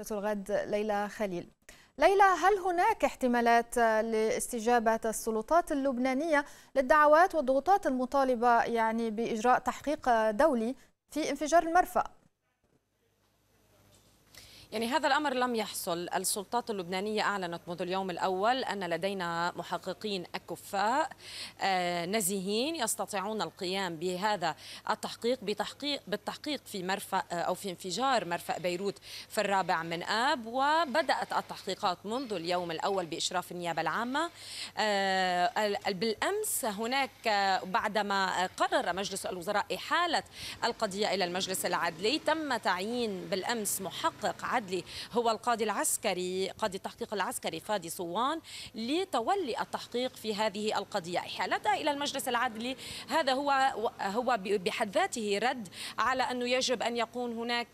وكيلة الغد ليلى خليل ليلى هل هناك احتمالات لاستجابة السلطات اللبنانية للدعوات والضغوطات المطالبة يعني بإجراء تحقيق دولي في انفجار المرفأ؟ يعني هذا الأمر لم يحصل السلطات اللبنانية أعلنت منذ اليوم الأول أن لدينا محققين أكفاء آه، نزيهين يستطيعون القيام بهذا التحقيق بتحقيق بالتحقيق في مرفأ آه، أو في انفجار مرفأ بيروت في الرابع من آب وبدأت التحقيقات منذ اليوم الأول بإشراف النيابة العامة آه، بالأمس هناك بعدما قرر مجلس الوزراء إحالة القضية إلى المجلس العدلي تم تعيين بالأمس محقق عدلي العدلي هو القاضي العسكري قاضي التحقيق العسكري فادي صوان لتولي التحقيق في هذه القضية إحالتها إلى المجلس العدلي هذا هو هو بحد ذاته رد على أنه يجب أن يكون هناك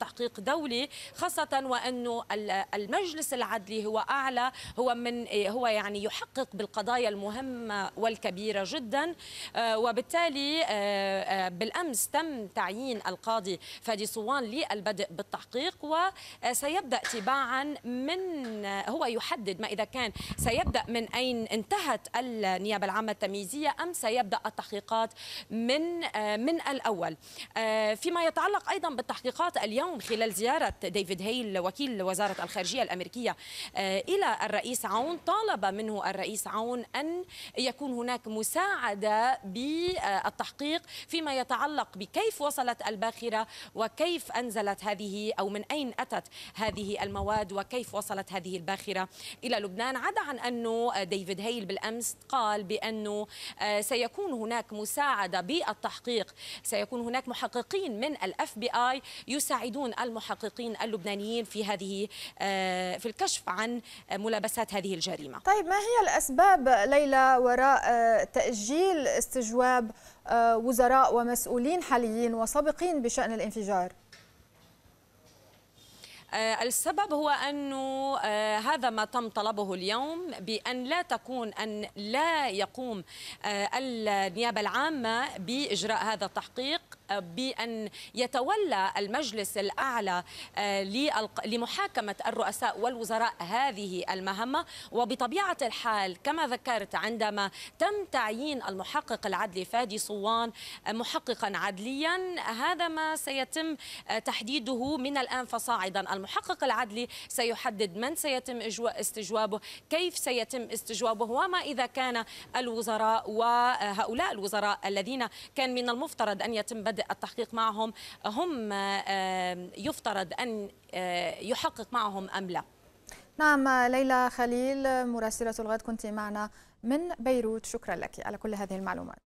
تحقيق دولي خاصة وأنه المجلس العدلي هو أعلى هو من هو يعني يحقق بالقضايا المهمة والكبيرة جدا آه، وبالتالي آه، آه، بالأمس تم تعيين القاضي فادي صوان للبدء بالتحقيق و آه، سيبدا تباعا من آه، هو يحدد ما اذا كان سيبدا من اين انتهت النيابه العامه التمييزيه ام سيبدا التحقيقات من آه، من الاول فيما يتعلق ايضا بالتحقيقات اليوم خلال زياره ديفيد هيل وكيل وزاره الخارجيه الامريكيه الى الرئيس عون طالب منه الرئيس عون ان يكون هناك مساعده بالتحقيق فيما يتعلق بكيف وصلت الباخره وكيف انزلت هذه او من اين اتى وصلت هذه المواد وكيف وصلت هذه الباخرة إلى لبنان عدا عن أنه ديفيد هيل بالأمس قال بأنه آه، سيكون هناك مساعدة بالتحقيق سيكون هناك محققين من الاف بي اي يساعدون المحققين اللبنانيين في هذه آه، في الكشف عن ملابسات هذه الجريمه. طيب ما هي الاسباب ليلى وراء آه، تاجيل استجواب وزراء ومسؤولين حاليين وسابقين بشان الانفجار؟ آه، السبب هو أنه آه، هذا ما تم طلبه اليوم بأن لا تكون أن لا يقوم آه، النيابة العامة بإجراء هذا التحقيق بأن يتولى المجلس الأعلى آه، لمحاكمة الرؤساء والوزراء هذه المهمة وبطبيعة الحال كما ذكرت عندما تم تعيين المحقق العدلي فادي صوان آه، محققا عدليا هذا ما سيتم آه، تحديده من الآن فصاعدا المحقق العدلي سيحدد من سيتم استجوابه كيف سيتم استجوابه وما إذا كان الوزراء وهؤلاء الوزراء الذين كان من المفترض أن يتم بدء يفترض التحقيق معهم هم يفترض أن يحقق معهم أم لا نعم ليلى خليل مراسلة الغد كنت معنا من بيروت شكرا لك على كل هذه المعلومات